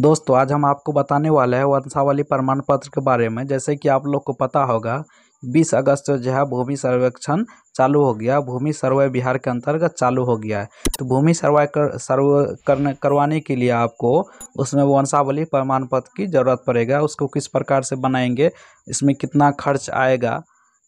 दोस्तों आज हम आपको बताने वाले हैं वंशावली प्रमाण पत्र के बारे में जैसे कि आप लोग को पता होगा 20 अगस्त जो है भूमि सर्वेक्षण चालू हो गया भूमि सर्वे बिहार के अंतर्गत चालू हो गया है तो भूमि सर्वे कर सर्व करने करवाने के लिए आपको उसमें वंशावली प्रमाण पत्र की ज़रूरत पड़ेगा उसको किस प्रकार से बनाएंगे इसमें कितना खर्च आएगा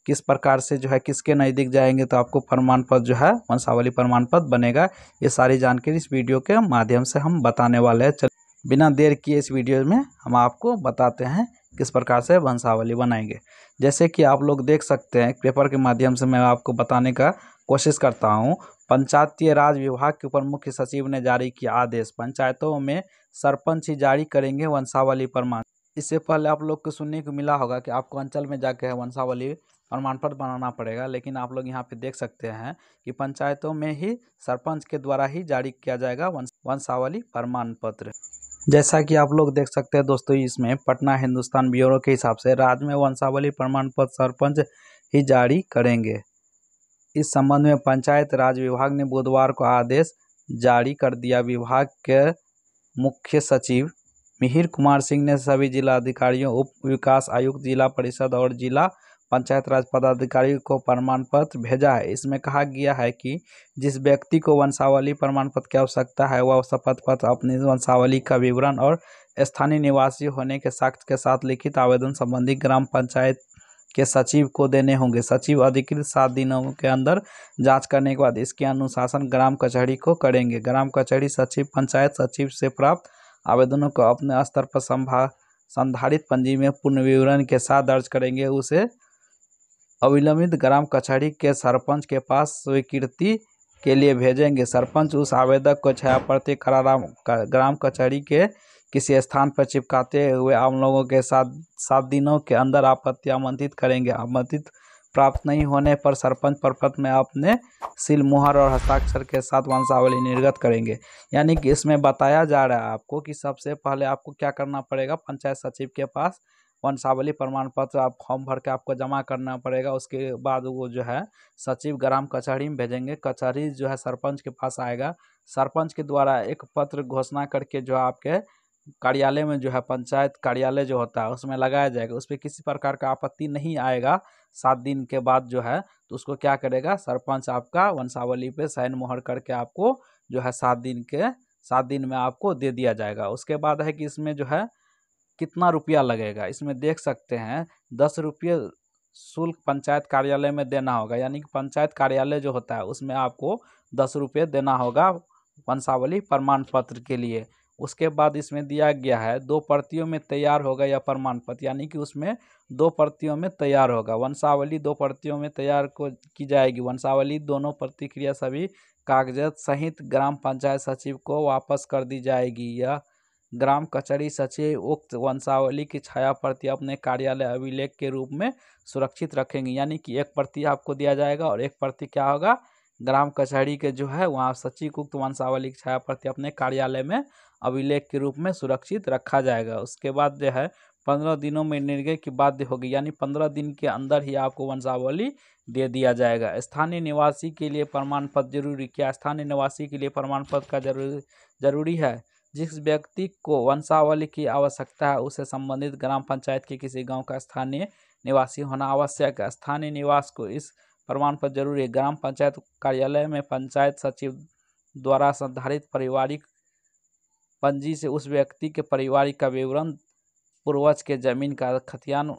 किस प्रकार से जो है किसके नज़दीक जाएंगे तो आपको प्रमाण पत्र जो है वंशावली प्रमाण पत्र बनेगा ये सारी जानकारी इस वीडियो के माध्यम से हम बताने वाले हैं बिना देर किए इस वीडियो में हम आपको बताते हैं किस प्रकार से वंशावली बनाएंगे जैसे कि आप लोग देख सकते हैं पेपर के माध्यम से मैं आपको बताने का कोशिश करता हूँ पंचायतीय राज विभाग के ऊपर मुख्य सचिव ने जारी किया आदेश पंचायतों में सरपंच ही जारी करेंगे वंशावली प्रमाण इससे पहले आप लोग को सुनने को मिला होगा कि आपको अंचल में है वंशावली प्रमाण पत्र बनाना पड़ेगा लेकिन आप लोग यहाँ पे देख सकते हैं कि पंचायतों में ही सरपंच के द्वारा ही जारी किया जाएगा वंशावली प्रमाण पत्र जैसा कि आप लोग देख सकते हैं दोस्तों इसमें पटना हिंदुस्तान ब्यूरो के हिसाब से राज्य में वंशावली प्रमाण पत्र सरपंच ही जारी करेंगे इस संबंध में पंचायत राज विभाग ने बुधवार को आदेश जारी कर दिया विभाग के मुख्य सचिव मिहिर कुमार सिंह ने सभी जिला अधिकारियों उप विकास आयुक्त जिला परिषद और जिला पंचायत राज पदाधिकारी को प्रमाण पत्र भेजा है इसमें कहा गया है कि जिस व्यक्ति को वंशावली प्रमाण पत्र की आवश्यकता है वह शपथ पत्र अपनी वंशावली का विवरण और स्थानीय निवासी होने के साक्ष्य के साथ लिखित आवेदन संबंधी ग्राम पंचायत के सचिव को देने होंगे सचिव अधिकृत सात दिनों के अंदर जांच करने के बाद इसके अनुशासन ग्राम कचहरी को करेंगे ग्राम कचहरी सचिव पंचायत सचिव से प्राप्त आवेदनों को अपने स्तर पर संभा संधारित पंजी में पूर्ण विवरण के साथ दर्ज करेंगे उसे अविलंबित ग्राम कचहरी के सरपंच के पास स्वीकृति के लिए भेजेंगे सरपंच उस आवेदक को छायाप्रति कराराम ग्राम कचहरी के किसी स्थान पर चिपकाते हुए आम लोगों के साथ सात दिनों के अंदर आपत्ति आमंत्रित करेंगे आमंत्रित प्राप्त नहीं होने पर सरपंच प्रपत्र में अपने सिल मुहर और हस्ताक्षर के साथ वंशावली निर्गत करेंगे यानी कि इसमें बताया जा रहा है आपको कि सबसे पहले आपको क्या करना पड़ेगा पंचायत सचिव के पास वंशावली प्रमाण पत्र आप फॉर्म भर के आपको जमा करना पड़ेगा उसके बाद वो जो है सचिव ग्राम कचहरी में भेजेंगे कचहरी जो है सरपंच के पास आएगा सरपंच के द्वारा एक पत्र घोषणा करके जो आपके कार्यालय में जो है पंचायत कार्यालय जो होता है उसमें लगाया जाएगा उस पर किसी प्रकार का आपत्ति नहीं आएगा सात दिन के बाद जो है तो उसको क्या करेगा सरपंच आपका वंशावली पे साइन मोहर करके आपको जो है सात दिन के सात दिन में आपको दे दिया जाएगा उसके बाद है कि इसमें जो है कितना रुपया लगेगा इसमें देख सकते हैं दस रुपये शुल्क पंचायत कार्यालय में देना होगा यानी कि पंचायत कार्यालय जो होता है उसमें आपको दस रुपये देना होगा वंशावली प्रमाण पत्र के लिए उसके बाद इसमें दिया गया है दो प्रतियों में तैयार होगा यह प्रमाण पत्र यानी कि उसमें दो प्रतियों में तैयार होगा वंशावली दो प्रतियों में तैयार को की जाएगी वंशावली दोनों प्रतिक्रिया सभी कागजात सहित ग्राम पंचायत सचिव को वापस कर दी जाएगी यह ग्राम कचहरी सचिव उक्त वंशावली की छाया प्रति अपने कार्यालय अभिलेख के रूप में सुरक्षित रखेंगे यानी कि एक प्रति आपको दिया जाएगा और एक प्रति क्या होगा ग्राम कचहरी के जो है वहाँ सचिव उक्त वंशावली की छाया प्रति अपने कार्यालय में अभिलेख के रूप में सुरक्षित रखा जाएगा उसके बाद जो है पंद्रह दिनों में निर्णय की बाध्य होगी यानी पंद्रह दिन के अंदर ही आपको वंशावली दे दिया जाएगा स्थानीय निवासी के लिए प्रमाण पत्र जरूरी क्या स्थानीय निवासी के लिए प्रमाण पत्र का जरूरी जरूरी है जिस व्यक्ति को वंशावली की आवश्यकता है उसे संबंधित ग्राम पंचायत के किसी गांव का स्थानीय निवासी होना आवश्यक है स्थानीय निवास को इस प्रमाण पर जरूरी है ग्राम पंचायत कार्यालय में पंचायत सचिव द्वारा संधारित पारिवारिक पंजी से उस व्यक्ति के पारिवारिक का विवरण पूर्वज के जमीन का खतियान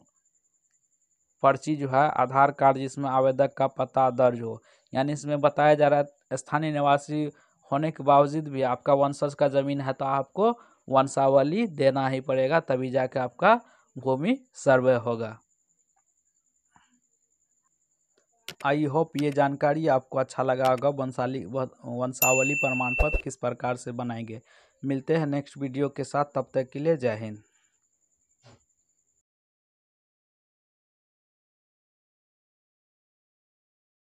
पर्ची जो है आधार कार्ड जिसमें आवेदक का पता दर्ज हो यानी इसमें बताया जा रहा है स्थानीय निवासी होने के बावजूद भी आपका वंशज का ज़मीन है तो आपको वंशावली देना ही पड़ेगा तभी जाके आपका भूमि सर्वे होगा आई होप ये जानकारी आपको अच्छा लगा होगा वंशाली वंशावली प्रमाण पत्र किस प्रकार से बनाएंगे मिलते हैं नेक्स्ट वीडियो के साथ तब तक के लिए जय हिंद